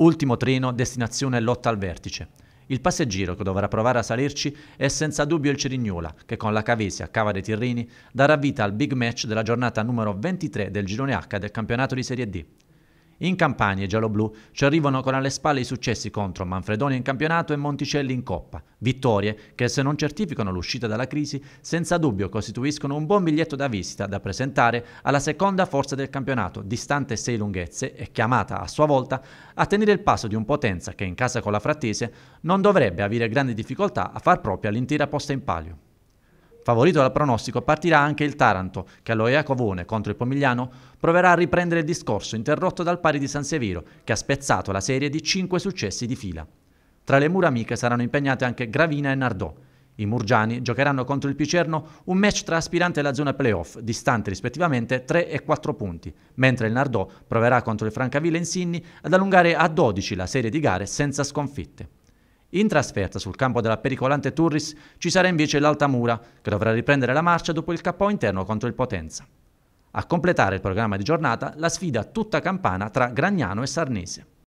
Ultimo treno, destinazione lotta al vertice. Il passeggero che dovrà provare a salirci è senza dubbio il Cerignola, che con la Cavesi a Cava dei Tirrini, darà vita al big match della giornata numero 23 del girone H del campionato di Serie D. In campagna i gialloblu ci arrivano con alle spalle i successi contro Manfredonia in campionato e Monticelli in Coppa, vittorie che se non certificano l'uscita dalla crisi senza dubbio costituiscono un buon biglietto da visita da presentare alla seconda forza del campionato, distante sei lunghezze e chiamata a sua volta a tenere il passo di un potenza che in casa con la Frattese non dovrebbe avere grandi difficoltà a far propria l'intera posta in palio. Favorito dal pronostico partirà anche il Taranto, che allo Iacovone contro il Pomigliano proverà a riprendere il discorso interrotto dal pari di San Severo, che ha spezzato la serie di 5 successi di fila. Tra le mura amiche saranno impegnate anche Gravina e Nardò. I Murgiani giocheranno contro il Picerno un match tra aspirante alla zona playoff, distante rispettivamente 3 e 4 punti, mentre il Nardò proverà contro il Francavilla Insinni ad allungare a 12 la serie di gare senza sconfitte. In trasferta sul campo della pericolante Turris ci sarà invece l'Altamura, che dovrà riprendere la marcia dopo il cappò interno contro il Potenza. A completare il programma di giornata la sfida tutta campana tra Gragnano e Sarnese.